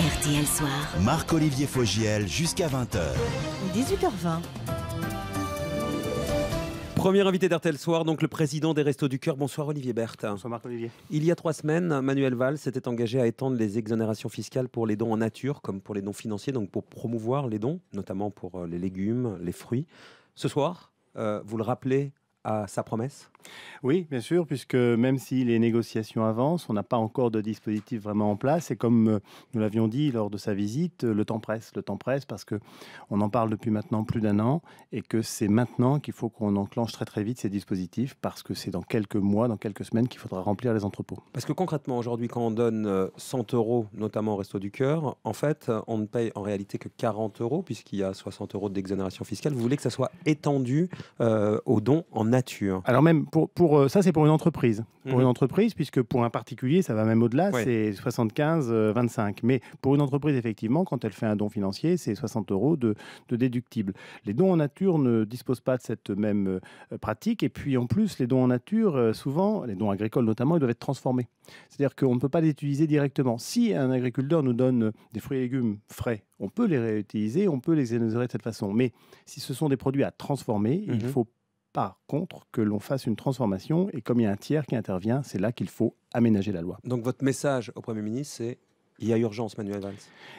RTL Soir. Marc-Olivier Fogiel jusqu'à 20h. 18h20. Premier invité d'RTL Soir, donc le président des Restos du Cœur. Bonsoir Olivier Berthe. Bonsoir Marc-Olivier. Il y a trois semaines, Manuel Valls s'était engagé à étendre les exonérations fiscales pour les dons en nature, comme pour les dons financiers, donc pour promouvoir les dons, notamment pour euh, les légumes, les fruits. Ce soir, euh, vous le rappelez à sa promesse Oui, bien sûr, puisque même si les négociations avancent, on n'a pas encore de dispositif vraiment en place. Et comme euh, nous l'avions dit lors de sa visite, le temps presse, le temps presse, parce que on en parle depuis maintenant plus d'un an et que c'est maintenant qu'il faut qu'on enclenche très très vite ces dispositifs, parce que c'est dans quelques mois, dans quelques semaines qu'il faudra remplir les entrepôts. Parce que concrètement, aujourd'hui, quand on donne 100 euh, euros, notamment au Resto du Cœur, en fait, on ne paye en réalité que 40 euros, puisqu'il y a 60 euros d'exonération fiscale. Vous voulez que ça soit étendu euh, aux dons en nature Alors même, pour, pour euh, ça c'est pour une entreprise. Pour mhm. une entreprise, puisque pour un particulier, ça va même au-delà, c'est 75-25. Euh, Mais pour une entreprise, effectivement, quand elle fait un don financier, c'est 60 euros de, de déductible. Les dons en nature ne disposent pas de cette même euh, pratique. Et puis en plus, les dons en nature, souvent, les dons agricoles notamment, ils doivent être transformés. C'est-à-dire qu'on ne peut pas les utiliser directement. Si un agriculteur nous donne des fruits et légumes frais, on peut les réutiliser, on peut les énumérer de cette façon. Mais si ce sont des produits à transformer, il mhm. faut par contre que l'on fasse une transformation. Et comme il y a un tiers qui intervient, c'est là qu'il faut aménager la loi. Donc votre message au Premier ministre, c'est il y a urgence, Manuel Valls.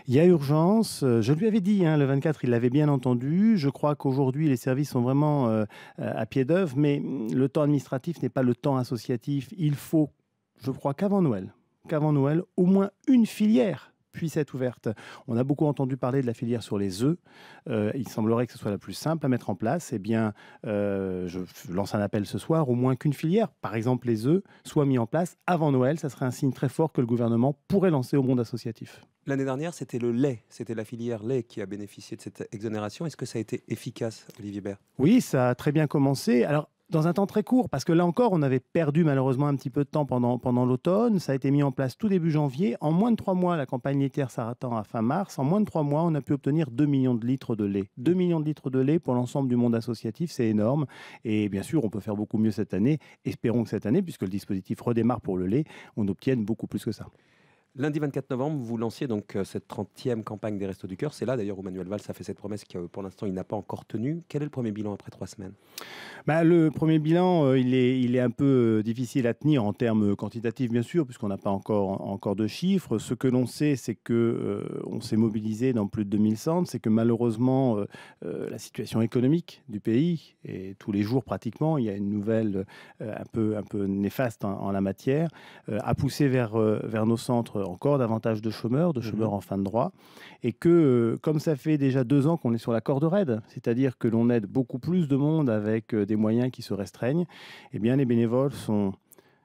Il y a urgence. Euh, je lui avais dit, hein, le 24, il l'avait bien entendu. Je crois qu'aujourd'hui, les services sont vraiment euh, euh, à pied d'œuvre, mais mm, le temps administratif n'est pas le temps associatif. Il faut, je crois qu'avant Noël, qu'avant Noël, au moins une filière puisse être ouverte. On a beaucoup entendu parler de la filière sur les œufs. Euh, il semblerait que ce soit la plus simple à mettre en place. Eh bien, euh, je lance un appel ce soir, au moins qu'une filière, par exemple les œufs, soit mise en place avant Noël. Ça serait un signe très fort que le gouvernement pourrait lancer au monde associatif. L'année dernière, c'était le lait, c'était la filière lait qui a bénéficié de cette exonération. Est-ce que ça a été efficace, Olivier Bert Oui, ça a très bien commencé. Alors, dans un temps très court, parce que là encore, on avait perdu malheureusement un petit peu de temps pendant, l'automne. Ça a été mis en place tout début janvier. En moins de trois mois, la campagne laitière s'arrête à fin mars. En moins de trois mois, on a pu obtenir 2 millions de litres de lait. 2 millions de litres de lait pour l'ensemble du monde associatif, c'est énorme. Et bien sûr, on peut faire beaucoup mieux cette année. Espérons que cette année, puisque le dispositif redémarre pour le lait, on obtienne beaucoup plus que ça. Lundi 24 novembre, vous lanciez donc euh, cette 30e campagne des Restos du Cœur. C'est là d'ailleurs où Manuel Valls a fait cette promesse que pour l'instant il n'a pas encore tenue. Quel est le premier bilan après trois semaines bah, Le premier bilan, euh, il, est, un peu euh, difficile à tenir en termes quantitatifs bien sûr, puisqu'on n'a pas encore, encore de chiffres. Ce que l'on sait, c'est que on s'est mobilisé dans plus de 2000 centres, c'est que malheureusement la situation économique du pays, et tous les jours pratiquement, il y a une nouvelle un, peu, un peu néfaste en, la matière, a poussé vers, vers nos centres euh, encore davantage de chômeurs, de mmh chômeurs en fin de droit, et que euh, comme ça fait déjà deux ans qu'on est sur la corde raide, c'est-à-dire que l'on aide beaucoup plus de monde avec euh, des moyens qui se restreignent, eh bien les bénévoles sont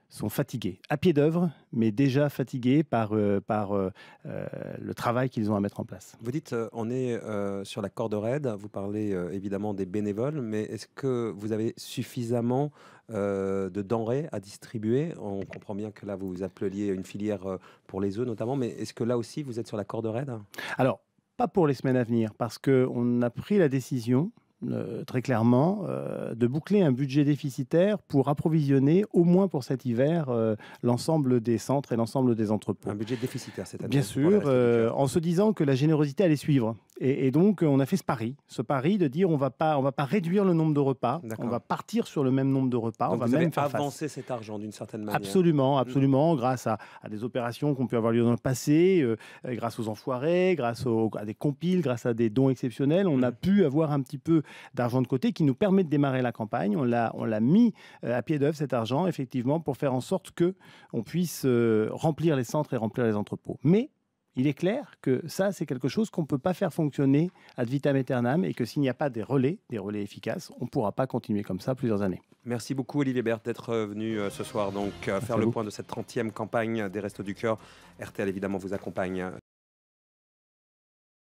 sont fatigués, à pied d'œuvre, mais déjà fatigués par, euh, par euh, euh, le travail qu'ils ont à mettre en place. Vous dites, on est sur la corde raide, vous parlez évidemment des bénévoles, mais est-ce que vous avez suffisamment de denrées à distribuer On comprend bien que là, vous vous appeliez une filière pour les œufs notamment, mais est-ce que là aussi, vous êtes sur la corde raide Alors, pas pour les semaines à venir, parce qu'on a pris la décision euh, très clairement, euh, de boucler un budget déficitaire pour approvisionner, au moins pour cet hiver, euh, l'ensemble des centres et l'ensemble des entrepôts. Un budget déficitaire, c'est-à-dire Bien sûr, en se disant que la générosité allait suivre. Et, donc, on a fait ce pari, ce pari de dire on va pas, on va pas réduire le nombre de repas, on va partir sur le même nombre de repas. on va même faire avancer cet argent d'une certaine manière. Absolument, mm. absolument, grâce à, des opérations qu'on peut avoir lieu dans le passé, euh, euh, grâce aux enfoirés, grâce à des compiles, grâce à des dons exceptionnels, on mm. a pu avoir un petit peu d'argent de côté qui nous permet de démarrer la campagne. On l'a, on l'a mis euh, à pied d'œuvre cet argent, effectivement, pour faire en sorte que on puisse remplir les centres et remplir les entrepôts. Mais il est clair que ça, c'est quelque chose qu'on ne peut pas faire fonctionner ad vitam aeternam et que s'il n'y a pas des relais, des relais efficaces, on ne pourra pas continuer comme ça plusieurs années. Merci beaucoup Olivier Berthe d'être euh, venu euh, ce soir donc euh, faire le point de cette 30e campagne des Restos du Cœur. RTL évidemment vous accompagne.